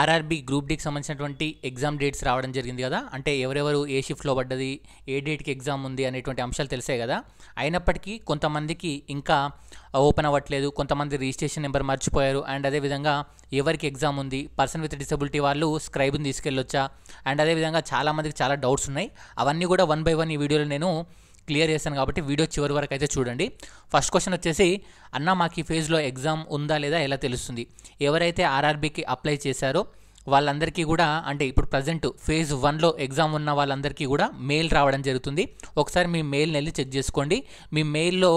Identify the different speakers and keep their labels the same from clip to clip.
Speaker 1: RRB group డీకి సంబంధించినటువంటి exam dates రావడం జరిగింది కదా అంటే ఎవరెవరు ఏ షిఫ్ట్లో పడ్డది ఏ డేట్కి ఎగ్జామ్ ఉంది అనేటువంటి అంశాలు తెలిసాయి కదా అయినప్పటికీ కొంతమందికి ఇంకా ఓపెన్ అవ్వట్లేదు కొంతమంది రిజిస్ట్రేషన్ నెంబర్ మర్చిపోయారు అండ్ అదేవిధంగా ఎవరికి ఎగ్జామ్ ఉంది పర్సన్ విత్ డిసబిలిటీ వాళ్ళు స్క్రైబ్ని తీసుకెళ్ళొచ్చా అండ్ అదేవిధంగా చాలామందికి చాలా డౌట్స్ ఉన్నాయి అవన్నీ కూడా వన్ బై వన్ ఈ వీడియోలో నేను క్లియర్ చేశాను కాబట్టి వీడియో చివరి వరకు అయితే చూడండి ఫస్ట్ క్వశ్చన్ వచ్చేసి అన్న మాకు ఈ ఫేజ్లో ఎగ్జామ్ ఉందా లేదా ఎలా తెలుస్తుంది ఎవరైతే ఆర్ఆర్బీకి అప్లై చేశారో వాళ్ళందరికీ కూడా అంటే ఇప్పుడు ప్రజెంట్ ఫేజ్ వన్లో ఎగ్జామ్ ఉన్న వాళ్ళందరికీ కూడా మెయిల్ రావడం జరుగుతుంది ఒకసారి మీ మెయిల్ని వెళ్ళి చెక్ చేసుకోండి మీ మెయిల్లో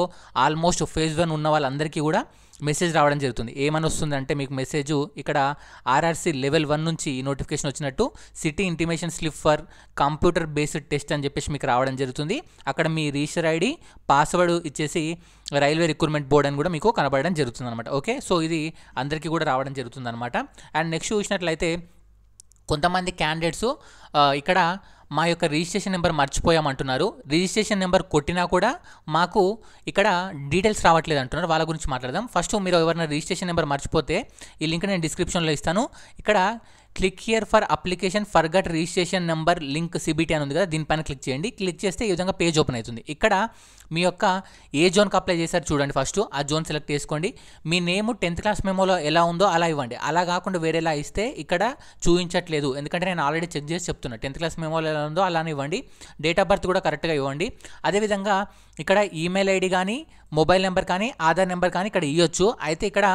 Speaker 1: ఆల్మోస్ట్ ఫేజ్ వన్ ఉన్న వాళ్ళందరికీ కూడా మెసేజ్ రావడం జరుగుతుంది ఏమని వస్తుందంటే మీకు మెసేజ్ ఇక్కడ ఆర్ఆర్సీ లెవెల్ వన్ నుంచి నోటిఫికేషన్ వచ్చినట్టు city intimation slip for computer based test అని చెప్పేసి మీకు రావడం జరుగుతుంది అక్కడ మీ రిజిస్టర్ ఐడి పాస్వర్డ్ ఇచ్చేసి రైల్వే రిక్రూట్మెంట్ బోర్డ్ అని కూడా మీకు కనబడడం జరుగుతుంది అనమాట ఓకే సో ఇది అందరికీ కూడా రావడం జరుగుతుంది అనమాట అండ్ నెక్స్ట్ చూసినట్లయితే కొంతమంది క్యాండిడేట్స్ ఇక్కడ మా యొక్క రిజిస్ట్రేషన్ నెంబర్ మర్చిపోయామంటున్నారు రిజిస్ట్రేషన్ నెంబర్ కొట్టినా కూడా మాకు ఇక్కడ డీటెయిల్స్ రావట్లేదు అంటున్నారు వాళ్ళ గురించి మాట్లాడదాం ఫస్ట్ మీరు ఎవరైనా రిజిస్ట్రేషన్ నెంబర్ మర్చిపోతే ఈ లింక్ నేను డిస్క్రిప్షన్లో ఇస్తాను ఇక్కడ click here for application get registration number link CBT అని ఉంది కదా దీనిపైన క్లిక్ చేయండి క్లిక్ చేస్తే ఈ విధంగా పేజ్ ఓపెన్ అవుతుంది ఇక్కడ మీ యొక్క ఏ జోన్కి అప్లై చేశారు చూడండి ఫస్ట్ ఆ జోన్ సెలెక్ట్ చేసుకోండి మీ నేమ్ టెన్త్ క్లాస్ మెమోలో ఎలా ఉందో అలా ఇవ్వండి అలా కాకుండా వేరేలా ఇస్తే ఇక్కడ చూపించట్లేదు ఎందుకంటే నేను ఆల్రెడీ చెక్ చేసి చెప్తున్నాను టెన్త్ క్లాస్ మెమోలో ఎలా ఉందో అలానే ఇవ్వండి డేట్ ఆఫ్ బర్త్ కూడా కరెక్ట్గా ఇవ్వండి అదేవిధంగా ఇక్కడ ఈమెయిల్ ఐడి కానీ మొబైల్ నెంబర్ కానీ ఆధార్ నెంబర్ కానీ ఇక్కడ ఇవ్వచ్చు అయితే ఇక్కడ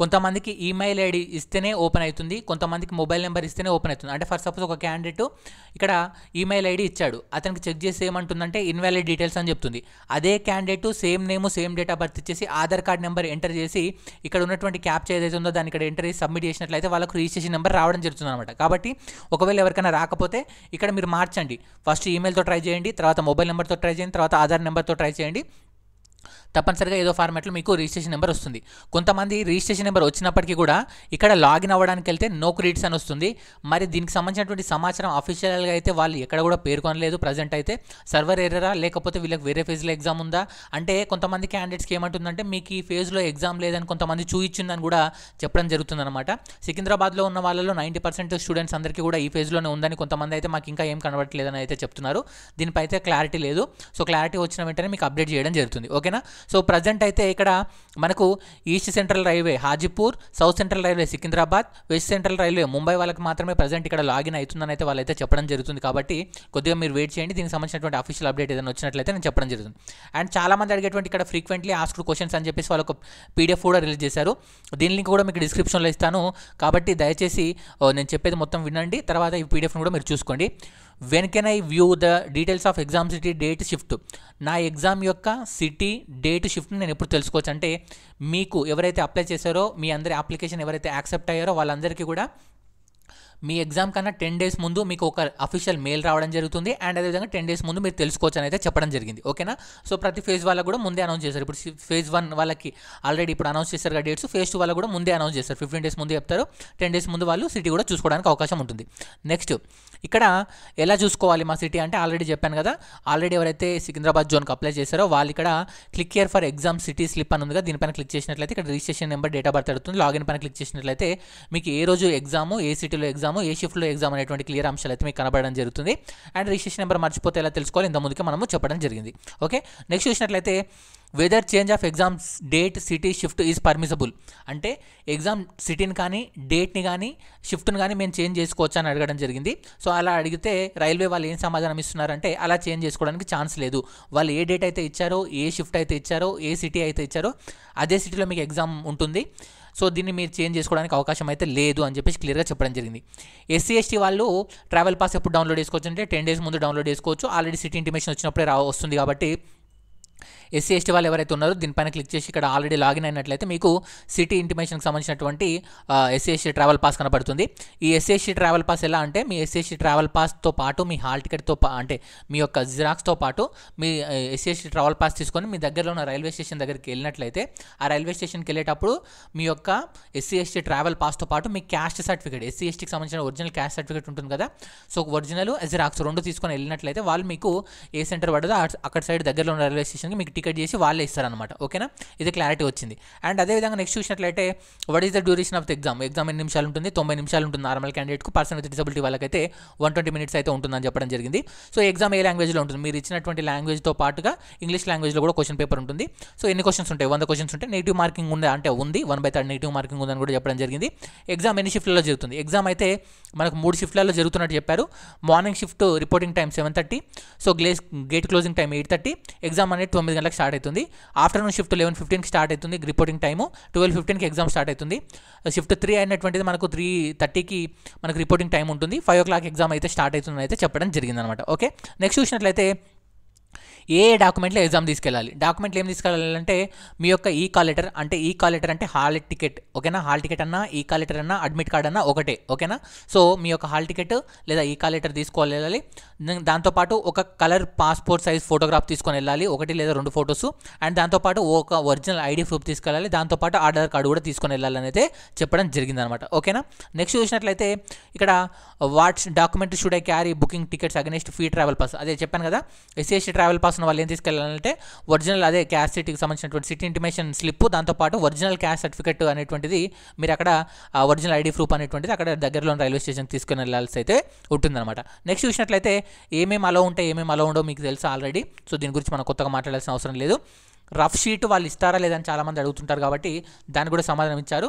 Speaker 1: కొంతమందికి ఈమెయిల్ ఐడి ఇస్తేనే ఓపెన్ అవుతుంది కొంతమందికి మొబైల్ నెంబర్ ఇస్తేనే ఓపెన్ అవుతుంది అంటే ఫర్ సపోజ్ ఒక క్యాండిడేట్ ఇక్కడ ఈమెయిల్ ఐడి ఇచ్చాడు అతనికి చెక్ చేసి ఏమంటుందంటే ఇన్వాలిడ్ డీటెయిల్స్ అని చెప్తుంది అదే candidate same name same date of birth ఇచ్చేసి ఆధార్ కార్డ్ నెంబర్ ఎంటర్ చేసి ఇక్కడ ఉన్నటువంటి క్యాప్ ఏదైతే ఉందో దాన్ని ఇక్కడ ఎంటర్ చేసి సబ్మిట్ చేసినట్లయితే వాళ్ళకు రిజిస్ట్రేషన్ నెంబర్ రావడం జరుగుతుంది అనమాట కాబట్టి ఒకవేళ ఎవరికైనా రాకపోతే ఇక్కడ మీరు మార్చండి ఫస్ట్ ఈమెయిల్తో ట్రై చేయండి తర్వాత మొబైల్ నెంబర్తో ట్రై చేయండి తర్వాత ఆధార్ నెంబర్తో ట్రై చేయండి తప్పనిసరిగా ఏదో ఫార్మాట్లో మీకు రిజిస్ట్రేషన్ నెంబర్ వస్తుంది కొంతమంది రిజిస్ట్రేషన్ నెంబర్ వచ్చినప్పటికీ కూడా ఇక్కడ లాగిన్ అవ్వడానికి వెళ్తే నో క్రెడిట్స్ అని వస్తుంది మరి దీనికి సంబంధించినటువంటి సమాచారం అఫీషియల్గా అయితే వాళ్ళు ఎక్కడ కూడా పేర్కొనలేదు ప్రజెంట్ అయితే సర్వర్ ఎర్రరా లేకపోతే వీళ్ళకి వేరే ఫేజ్లో ఎగ్జామ్ ఉందా అంటే కొంతమంది క్యాండిడేట్స్కి ఏమంటుందంటే మీకు ఈ ఫేజ్లో ఎగ్జామ్ లేదని కొంతమంది చూయించిందని కూడా చెప్పడం జరుగుతుందన్నమాట సికింద్రాబాద్లో ఉన్న వాళ్ళలో నైంటీ పర్సెంట్ స్టూడెంట్స్ అందరికీ కూడా ఈ ఫేజ్లోనే ఉందని కొంతమంది అయితే మాకు ఇంకా ఏం కనబడట్లేదని అయితే చెప్తున్నారు దీనిపై అయితే క్లారిటీ లేదు సో క్లారిటీ వచ్చిన వెంటనే మీకు అప్డేట్ చేయడం జరుగుతుంది ఓకేనా సో ప్రజెంట్ అయితే ఇక్కడ మనకు east central railway Hajipur south central railway Secunderabad west central railway Mumbai వాళ్ళకి మాత్రమే ప్రజెంట్ ఇక్కడ లాగిన్ అవుతుందని అయితే వాళ్ళైతే చెప్పడం జరుగుతుంది కాబట్టి కొద్దిగా మీరు వెయిట్ చేయండి దీనికి సంబంధించినటువంటి అఫీషియల్ అప్డేట్ ఏదైనా వచ్చినట్లయితే నేను చెప్పడం జరుగుతుంది అండ్ చాలామంది అడిగేటువంటి ఇక్కడ ఫ్రీక్వెంట్లీ ఆస్క్డ్ క్వశ్చన్స్ అని చెప్పేసి వాళ్ళు పీడిఎఫ్ కూడా రిలీజ్ చేశారు దీని లింక్ కూడా మీకు డిస్క్రిప్షన్లో ఇస్తాను కాబట్టి దయచేసి నేను చెప్పేది మొత్తం వినండి తర్వాత ఈ పీడిఎఫ్ను కూడా మీరు చూసుకోండి when can I view the details of exam city date shift నా ఎగ్జామ్ యొక్క సిటీ డేట్ షిఫ్ట్ని నేను ఎప్పుడు తెలుసుకోవచ్చు అంటే మీకు ఎవరైతే అప్లై చేశారో మీ అందరి అప్లికేషన్ ఎవరైతే యాక్సెప్ట్ అయ్యారో వాళ్ళందరికీ కూడా మీ ఎగ్జామ్ కన్నా టెన్ డేస్ ముందు మీకు ఒక అఫీషియల్ మెయిల్ రావడం జరుగుతుంది అండ్ అదేవిధంగా టెన్ డేస్ ముందు మీరు తెలుసుకోవచ్చు అని అయితే చెప్పడం జరిగింది ఓకేనా సో ప్రతి ఫేజ్ వాళ్ళకు కూడా ముందే అనౌన్స్ చేశారు ఇప్పుడు ఫేజ్ వన్ వాళ్ళకి ఆల్రెడీ ఇప్పుడు అనౌన్స్ చేశారు కదా డేట్స్ ఫేజ్ టూ వాళ్ళకు కూడా ముందే అనౌన్స్ చేస్తారు ఫిఫ్టీన్ డేస్ ముందు చెప్తారు టెన్ డేస్ ముందు వాళ్ళు సిటీ కూడా చూసుకోవడానికి అవకాశం ఉంటుంది నెక్స్ట్ ఇక్కడ ఎలా చూసుకోవాలి మా సిటీ అంటే ఆల్రెడీ చెప్పాను కదా ఆల్రెడీ ఎవరైతే సికింద్రాబాద్ జోన్కి అప్లై చేశారో వాళ్ళు ఇక్కడ click here for exam city slip అని ఉంది దీనిపైన క్లిక్ చేసినట్లయితే ఇక్కడ registration number date of birth అడుగుతుంది లాగిన్ పైన క్లిక్ చేసినట్లయితే మీకు ఏ రోజు ఎగ్జామ్ ఏ సిటీలో ఎగ్జామ్ ఎగ్జామ్ ఏ షిఫ్ట్లో ఎగ్జామ్ అనేటువంటి క్లియర్ అంశాలు అయితే మీకు కనబడడం జరుగుతుంది అండ్ రిజిస్ట్రేషన్ నెంబర్ మర్చిపోతే ఎలా తెలుసుకోవాలి ఇంత ముందుకే మనము చెప్పడం జరిగింది ఓకే నెక్స్ట్ చూసినట్లయితే whether change of exams date city shift is permissible అంటే ఎగ్జామ్ సిటీని కానీ డేట్ని కానీ షిఫ్ట్ని కానీ మేము చేంజ్ చేసుకోవచ్చు అని అడగడం జరిగింది సో అలా అడిగితే రైల్వే వాళ్ళు ఏం సమాధానం ఇస్తున్నారంటే అలా చేంజ్ చేసుకోవడానికి ఛాన్స్ లేదు వాళ్ళు ఏ డేట్ అయితే ఇచ్చారో ఏ షిఫ్ట్ అయితే ఇచ్చారో ఏ సిటీ అయితే ఇచ్చారో అదే సిటీలో మీకు ఎగ్జామ్ ఉంటుంది సో దీన్ని మీరు చేంజ్ చేసుకోవడానికి అవకాశం అయితే లేదు అని చెప్పేసి క్లియర్గా చెప్పడం జరిగింది ఎస్సీ ఎస్టీ వాళ్ళు ట్రావెల్ పాస్ ఎప్పుడు డౌన్లోడ్ చేసుకోవచ్చు అంటే టెన్ డేస్ ముందు డౌన్లోడ్ చేసుకోవచ్చు ఆల్రెడీ సిటీ ఇంటిమేషన్ వచ్చినప్పుడే రా వస్తుంది కాబట్టి ఎస్సీ ఎస్టీ వాళ్ళు ఎవరైతే ఉన్నారో దీనిపైన క్లిక్ చేసి ఇక్కడ ఆల్రెడీ లాగిన్ అయినట్లయితే మీకు సిటీ ఇంటిమేషన్కి సంబంధించినటువంటి ఎస్సీ ఎస్టీ ట్రావెల్ పాస్ కనపడుతుంది ఈ ఎస్సీ ఎస్టీ ట్రావెల్ పాస్ ఎలా అంటే మీ ఎస్సీ ఎస్టీ ట్రావెల్ పాస్తో పాటు మీ హాల్ టికెట్తో అంటే మీ యొక్క జిరాక్స్తో పాటు మీ ఎస్సీ ఎస్టీ ట్రావెల్ పాస్ తీసుకొని మీ దగ్గరలో ఉన్న రైల్వే స్టేషన్ దగ్గరికి వెళ్ళినట్లయితే ఆ రైల్వే స్టేషన్కి వెళ్ళేటప్పుడు మీ యొక్క ఎస్సీ ఎస్టీ ట్రావెల్ పాస్తో పాటు మీ క్యాస్ట్ సర్టిఫికేట్ ఎస్సీ ఎస్టీకి సంబంధించిన ఒరిజినల్ క్యాస్ట్ సర్టిఫికేట్ ఉంటుంది కదా సో ఒరిజినల్ జిరాక్స్ రెండు తీసుకొని వెళ్ళినట్లయితే వాళ్ళు మీకు ఏ సెంటర్ పడదో అక్కడ సైడ్ దగ్గరలో ఉన్న రైల్వే స్టేషన్కి మీకు టికెట్ చేసి వాళ్ళే ఇస్తారనమాట ఓకేనా ఇది క్లారిటీ వచ్చింది అండ్ అదేవిధంగా నెక్స్ట్ చూసినట్లయితే what is the duration of the exam exam ఎన్ని నిమిషాలు ఉంటుంది తొంభై నిమిషాలు ఉంటుంది నార్మల్ క్యాండిడేట్కు పర్సన్ విత్ డిసబిలిటీ వాళ్ళకైతే వన్ ట్వంటీ మినిట్స్ అయితే ఉంటుందని చెప్పడం జరిగింది సో ఎగ్జామ్ ఏ లాంగ్వేజ్లో ఉంటుంది మీరు ఇచ్చినటువంటి లాంగ్వేజ్తో పాటుగా ఇంగ్లీష్ లాంగ్వేజ్లో కూడా క్వశ్చన్ పేపర్ ఉంటుంది సో ఎన్ని క్వశ్చన్స్ ఉంటాయి వంద క్వశ్చన్స్ ఉంటాయి నెగిటివ్ మార్కింగ్ ఉంది అంటే ఉంది one by third negative marking ఉందని కూడా చెప్పడం జరిగింది ఎగ్జామ్ ఎన్ని షిఫ్ట్లలో జరుగుతుంది ఎగ్జామ్ అయితే మనకు మూడు షిఫ్ట్లలో జరుగుతున్నట్టు చెప్పారు morning shift reporting time seven thirty so గ్లేస్ gate closing time eight thirty exam అనేది తొమ్మిది గంటలకు గంటలకు స్టార్ట్ అవుతుంది ఆఫ్టర్నూన్ షిఫ్ట్ లెవెన్ ఫిఫ్టీన్కి స్టార్ట్ అవుతుంది రిపోర్టింగ్ టైము ట్వెల్వ్ ఫిఫ్టీన్కి ఎగ్జామ్ స్టార్ట్ అవుతుంది షిఫ్ట్ త్రీ అయినటువంటిది మనకు త్రీ థర్టీకి మనకు రిపోర్టింగ్ టైం ఉంటుంది ఫైవ్ ఓ క్లాక్ ఎగ్జామ్ అయితే స్టార్ట్ అవుతుందని అయితే చెప్పడం జరిగిందనమాట ఓకే నెక్స్ట్ చూసినట్లయితే ఏ డాక్యుమెంట్లో ఎగ్జామ్ తీసుకెళ్ళాలి డాక్యుమెంట్లు ఏం తీసుకెళ్ళాలంటే మీ యొక్క ఈ కాల్ లెటర్ అంటే ఈ కాల్ లెటర్ అంటే హాల్ టికెట్ ఓకేనా హాల్ టికెట్ అన్నా ఈ కాల్ లెటర్ అన్నా అడ్మిట్ కార్డ్ అన్నా ఒకటే ఓకేనా సో మీ యొక్క హాల్ టికెట్ లేదా ఈ కాల్ లెటర్ తీసుకోవాలి వెళ్ళాలి దాంతోపాటు ఒక కలర్ పాస్పోర్ట్ సైజ్ ఫోటోగ్రాఫ్ తీసుకొని వెళ్ళాలి ఒకటి లేదా రెండు ఫొటోస్ అండ్ దాంతోపాటు ఒక ఒరిజినల్ ఐడి ప్రూఫ్ తీసుకెళ్ళాలి దాంతోపాటు ఆధార్ కార్డు కూడా తీసుకొని వెళ్ళాలని అయితే చెప్పడం జరిగిందనమాట ఓకేనా నెక్స్ట్ చూసినట్లయితే ఇక్కడ what's document should I carry booking tickets against fee travel pass అదే చెప్పాను కదా ఎస్సీఎస్టీ ట్రావెల్ పాస్ కావాల్సిన వాళ్ళు ఏం తీసుకెళ్ళాలంటే ఒరిజినల్ అదే క్యాష్ సిటీకి సంబంధించినటువంటి సిటీ ఇంటిమేషన్ స్లిప్ దాంతోపాటు ఒరిజినల్ క్యాష్ సర్టిఫికెట్ అనేటువంటిది మీరు అక్కడ ఒరిజినల్ ఐడి ప్రూఫ్ అనేటువంటిది అక్కడ దగ్గరలో రైల్వే స్టేషన్కి తీసుకుని వెళ్ళాల్సి అయితే ఉంటుందన్నమాట నెక్స్ట్ చూసినట్లయితే ఏమేమి అలా ఉంటాయి ఏమేమి అలా ఉండో మీకు తెలుసు ఆల్రెడీ సో దీని గురించి మనం కొత్తగా మాట్లాడాల్సిన అవసరం లేదు రఫ్ షీట్ వాళ్ళు ఇస్తారా లేదని చాలామంది అడుగుతుంటారు కాబట్టి దాన్ని కూడా సమాధానం ఇచ్చారు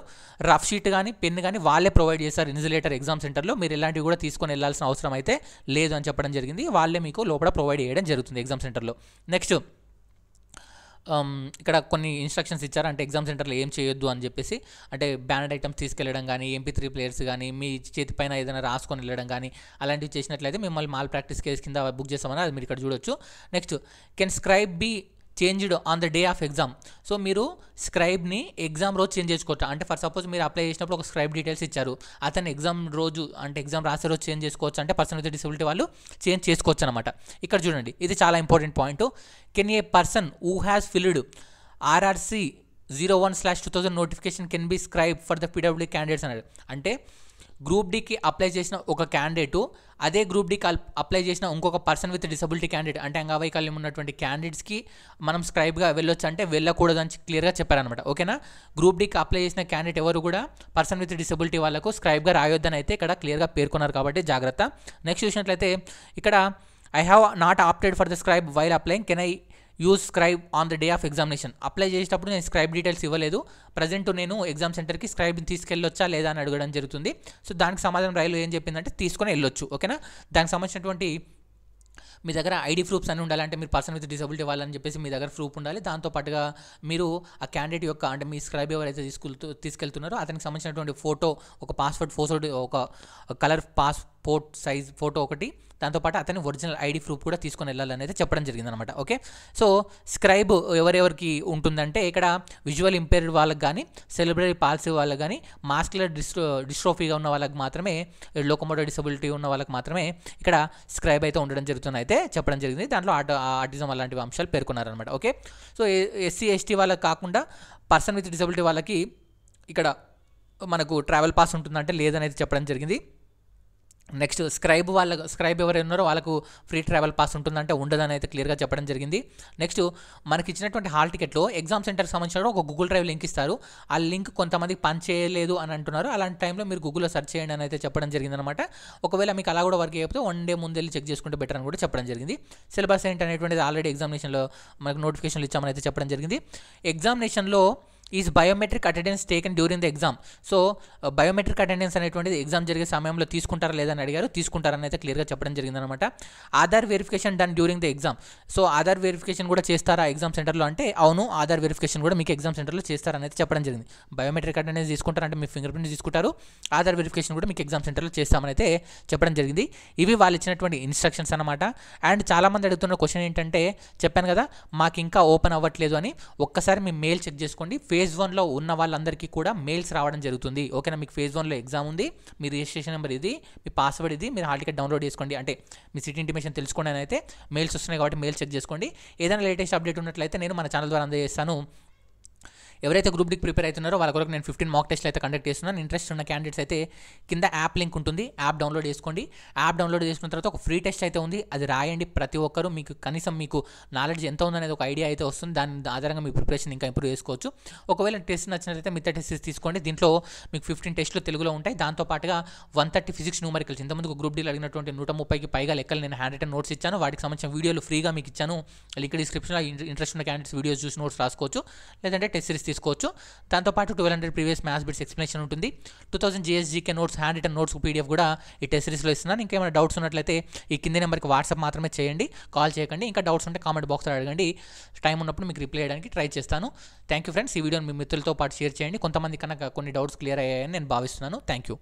Speaker 1: రఫ్ షీట్ కానీ పెన్ కానీ వాళ్ళే ప్రొవైడ్ చేస్తారు ఇన్సులేటర్ ఎగ్జామ్ సెంటర్లో మీరు ఇలాంటివి కూడా తీసుకొని వెళ్ళాల్సిన అవసరం అయితే లేదు అని చెప్పడం జరిగింది వాళ్ళే మీకు లోపల ప్రొవైడ్ చేయడం జరుగుతుంది ఎగ్జామ్ సెంటర్లో నెక్స్ట్ ఇక్కడ కొన్ని ఇన్స్ట్రక్షన్స్ ఇచ్చారు అంటే ఎగ్జామ్ సెంటర్లో ఏం చేయొద్దు అని చెప్పేసి అంటే బ్యానర్డ్ ఐటమ్స్ తీసుకెళ్ళడం కానీ ఎంపీ త్రీ ప్లేయర్స్ కానీ మీ చేతి పైన ఏదైనా రాసుకొని వెళ్ళడం కానీ అలాంటివి చేసినట్లయితే మిమ్మల్ని మాల్ ప్రాక్టీస్ కేసు కింద బుక్ చేస్తామని అది మీరు ఇక్కడ చూడొచ్చు next can scribe be changed on the day of exam so మీరు స్క్రైబ్ని ఎగ్జామ్ రోజు చేంజ్ చేసుకోవచ్చు అంటే ఫర్ సపోజ్ మీరు అప్లై చేసినప్పుడు ఒక స్క్రైబ్ డీటెయిల్స్ ఇచ్చారు అతను ఎగ్జామ్ రోజు అంటే ఎగ్జామ్ రాసే రోజు చేంజ్ చేసుకోవచ్చు అంటే పర్సన్ విత్ డిసబిలిటీ వాళ్ళు చేంజ్ చేసుకోవచ్చు అనమాట ఇక్కడ చూడండి ఇది చాలా important point can a person who has filled RRC zero one slash two thousand notification can be scribe for the PW candidates అన్నాడు అంటే గ్రూప్ డీకి అప్లై చేసిన ఒక క్యాండిడేటు అదే గ్రూప్ డీకి అప్లై చేసిన ఇంకొక పర్సన్ విత్ డిసబిలిటీ క్యాండిడేట్ అంటే అంగవైకల్యం ఉన్నటువంటి క్యాండిడేట్స్కి మనం స్క్రైబ్గా వెళ్ళొచ్చు అంటే వెళ్ళకూడదని క్లియర్గా చెప్పారనమాట ఓకేనా గ్రూప్ డీకి అప్లై చేసిన క్యాండిడేట్ ఎవరు కూడా పర్సన్ విత్ డిసబిలిటీ వాళ్ళకు స్క్రైబ్గా రాయొద్దని అయితే ఇక్కడ క్లియర్గా పేర్కొన్నారు కాబట్టి జాగ్రత్త నెక్స్ట్ చూసినట్లయితే ఇక్కడ I have not opted for the scribe while applying can I use scribe on the day of examination apply చేసేటప్పుడు నేను స్క్రైబ్ డీటెయిల్స్ ఇవ్వలేదు ప్రజెంట్ నేను ఎగ్జామ్ సెంటర్కి స్క్రైబ్ తీసుకెళ్ళొచ్చా లేదా అని అడగడం జరుగుతుంది సో దానికి సమాధానం రైలు ఏం చెప్పిందంటే తీసుకొని వెళ్ళొచ్చు ఓకేనా దానికి సంబంధించినటువంటి మీ దగ్గర ఐడి ప్రూఫ్స్ అని ఉండాలంటే మీరు పర్సన్ విత్ డిసబిలిటీ వాళ్ళని చెప్పేసి మీ దగ్గర ప్రూఫ్ ఉండాలి దాంతో పాటుగా మీరు ఆ క్యాండిడేట్ యొక్క అంటే మీ స్క్రైబ్ ఎవరైతే తీసుకెళ్తూ తీసుకెళ్తున్నారో అతనికి సంబంధించినటువంటి ఫోటో ఒక పాస్వర్డ్ ఫోటో ఒక colour passport size photo ఒకటి దాంతోపాటు అతని ఒరిజినల్ ఐడి ప్రూఫ్ కూడా తీసుకొని వెళ్ళాలని అయితే చెప్పడం జరిగిందనమాట ఓకే సో స్క్రైబ్ ఎవరెవరికి ఉంటుందంటే ఇక్కడ విజువల్ ఇంపేర్డ్ వాళ్ళకి కానీ సెలబ్రిటీ పాలసీ వాళ్ళకి కానీ మాస్కులర్ డిస్ట్రో డిస్ట్రోఫీగా ఉన్న వాళ్ళకి మాత్రమే లోకమోటో డిసబిలిటీ ఉన్న వాళ్ళకి మాత్రమే ఇక్కడ స్క్రైబ్ అయితే ఉండడం జరుగుతుంది అయితే చెప్పడం జరిగింది దాంట్లో ఆటో ఆర్టిజం అలాంటి అంశాలు పేర్కొన్నారనమాట ఓకే సో ఎస్సీ ఎస్టీ వాళ్ళకి కాకుండా పర్సన్ విత్ డిసబిలిటీ వాళ్ళకి ఇక్కడ మనకు ట్రావెల్ పాస్ ఉంటుందంటే లేదనేది చెప్పడం జరిగింది నెక్స్ట్ స్క్రైబ్ వాళ్ళ స్క్రైబ్ ఉన్నారో వాళ్ళకు ఫ్రీ ట్రావెల్ పాస్ ఉంటుందంటే ఉండదని అయితే క్లియర్గా చెప్పడం జరిగింది నెక్స్ట్ మనకి ఇచ్చినటువంటి హాల్ టికెట్లో ఎగ్జామ్ సెంటర్కి సంబంధించిన ఒక గూగుల్ డ్రైవ్ లింక్ ఇస్తారు ఆ లింక్ కొంతమంది చేయలేదు అని అంటున్నారు అలాంటి టైంలో మీరు గూగుల్లో సెర్చ్ చేయండి అని అయితే చెప్పడం జరిగిందనమాట ఒకవేళ మీకు అలా కూడా వర్క్ అయిపోతే వన్ డే ముందు వెళ్ళి చెక్ చేసుకుంటే బెటర్ అని కూడా చెప్పడం జరిగింది సిలబస్ ఏంటి అనేటువంటిది ఆల్రెడీ ఎగ్జామినేషన్లో మనకు నోటిఫికేషన్లు ఇచ్చామని అయితే చెప్పడం జరిగింది ఎగ్జామినేషన్లో is biometric attendance taken during the exam so biometric attendance అనేటువంటిది ఎగ్జామ్ జరిగే సమయంలో తీసుకుంటారా లేదని అడిగారు తీసుకుంటారని అయితే క్లియర్గా చెప్పడం జరిగిందనమాట Aadhaar verification done during the exam so Aadhaar verification కూడా చేస్తారా ఎగ్జామ్ సెంటర్లో అంటే అవును ఆధార్ వెరిఫికేషన్ కూడా మీకు ఎగ్జామ్ సెంటర్లో చేస్తారని అయితే చెప్పడం జరిగింది బయోమెట్రిక్ అటెండెన్స్ తీసుకుంటారంటే మీ ఫింగర్ ప్రింట్ తీసుకుంటారు ఆధార్ వెరిఫికేషన్ కూడా మీకు ఎగ్జామ్ సెంటర్లో చేస్తామని అయితే చెప్పడం జరిగింది ఇవి వాళ్ళు ఇచ్చినటువంటి ఇన్స్ట్రక్షన్స్ అనమాట అండ్ చాలామంది అడుగుతున్న క్వశ్చన్ ఏంటంటే చెప్పాను కదా మాకు ఇంకా ఓపెన్ అవ్వట్లేదు అని ఒక్కసారి మీ మెయిల్ చెక్ చేసుకోండి ఫేస్ ఫేజ్ వన్లో ఉన్న వాళ్ళందరికీ కూడా మెయిల్స్ రావడం జరుగుతుంది ఓకేనా మీకు ఫేజ్ వన్లో ఎగ్జామ్ ఉంది మీ రిజిస్ట్రేషన్ నెంబర్ ఇది మీ పాస్వర్డ్ ఇది మీరు హాల్ టికెట్ డౌన్లోడ్ చేసుకోండి అంటే మీ సిటీ ఇంటిమేషన్ తెలుసుకోండి అయితే మెయిల్స్ వస్తున్నాయి కాబట్టి మెయిల్ చెక్ చేసుకోండి ఏదైనా లేటెస్ట్ అప్డేట్ ఉన్నట్లయితే నేను మన ఛానల్ ద్వారా అందజేస్తాను ఎవరైతే గ్రూప్ డికి ప్రిపేర్ అవుతున్నారో వాళ్ళ కొరకు నేను ఫిఫ్టీన్ మాక్ టెస్ట్లు అయితే కండక్ట్ చేస్తున్నాను ఇంట్రెస్ట్ ఉన్న క్యాండిడేట్స్ అయితే కింద యాప్ లింక్ ఉంటుంది యాప్ డౌన్లోడ్ చేసుకోండి యాప్ డౌన్లోడ్ చేసుకున్న తర్వాత ఒక ఫ్రీ టెస్ట్ అయితే ఉంది అది రాయండి ప్రతి ఒక్కరు మీకు కనీసం మీకు నాలెడ్జ్ ఎంత ఉందనేది ఒక ఐడియా అయితే వస్తుంది దాని ఆధారంగా మీ ప్రిపరేషన్ ఇంకా ఇంప్రూవ్ చేసుకోవచ్చు ఒకవేళ టెస్ట్ నచ్చినట్లయితే మిగతా టెస్ట్ తీసుకోండి దీంట్లో మీకు ఫిఫ్టీన్ టెస్ట్లు తెలుగులో ఉంటాయి దాంతోపాటుగా వన్ థర్టీ ఫిజిక్స్ న్యూమరికల్స్ ఇంతకుముందు గ్రూప్ డీలు అడిగినటువంటి నూట ముప్పైకి పైగా లెక్కలు నేను హ్యాండ్ రిటర్న్ నోట్స్ ఇచ్చాను వాటికి సంబంధించిన వీడియోలు ఫ్రీగా మీకు ఇచ్చాను లింక్ డిస్క్రిప్షన్లో ఇంట్రెస్ట్ ఉన్న క్యాండిడేట్స్ వీడియోస్ చూసి నోట్స్ రాసుకోవచ్చు లేదంటే టెస్ట్ సిరీస్ తీసుకోవచ్చు దాంతోపాటు twelve hundred previous maths bits explanation ఉంటుంది two thousand GS GK notes handwritten notes PDF కూడా ఈ టెస్ట్ సిరీస్లో ఇస్తున్నాను ఇంకేమైనా డౌట్స్ ఉన్నట్లయితే ఈ కింది నెంబర్కి వాట్సాప్ మాత్రమే చేయండి కాల్ చేయకండి ఇంకా డౌట్స్ ఉంటే కామెంట్ బాక్స్లో అడగండి టైం ఉన్నప్పుడు మీకు రిప్లై చేయడానికి ట్రై చేస్తాను థ్యాంక్ యూ ఫ్రెండ్స్ ఈ వీడియోని మీ మిత్రులతో పాటు షేర్ చేయండి కొంతమంది కనుక కొన్ని డౌట్స్ క్లియర్ అయ్యాయని నేను భావిస్తున్నాను థ్యాంక్ యూ